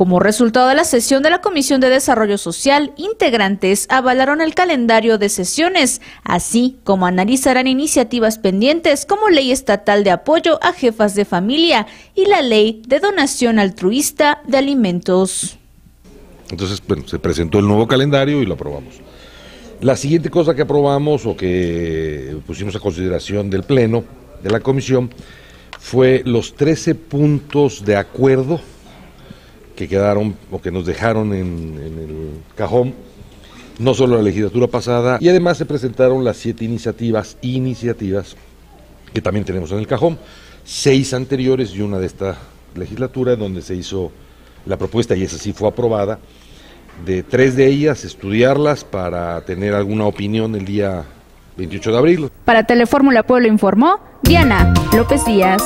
Como resultado de la sesión de la Comisión de Desarrollo Social, integrantes avalaron el calendario de sesiones, así como analizarán iniciativas pendientes como Ley Estatal de Apoyo a Jefas de Familia y la Ley de Donación Altruista de Alimentos. Entonces, bueno, se presentó el nuevo calendario y lo aprobamos. La siguiente cosa que aprobamos o que pusimos a consideración del Pleno, de la Comisión, fue los 13 puntos de acuerdo que quedaron o que nos dejaron en, el cajón, no solo la legislatura pasada, y además se presentaron las siete iniciativas, iniciativas que también tenemos en el cajón, seis anteriores y una de esta legislatura donde se hizo la propuesta y esa sí fue aprobada, de tres de ellas estudiarlas para tener alguna opinión el día 28 de abril. Para Telefórmula Pueblo informó Diana López Díaz.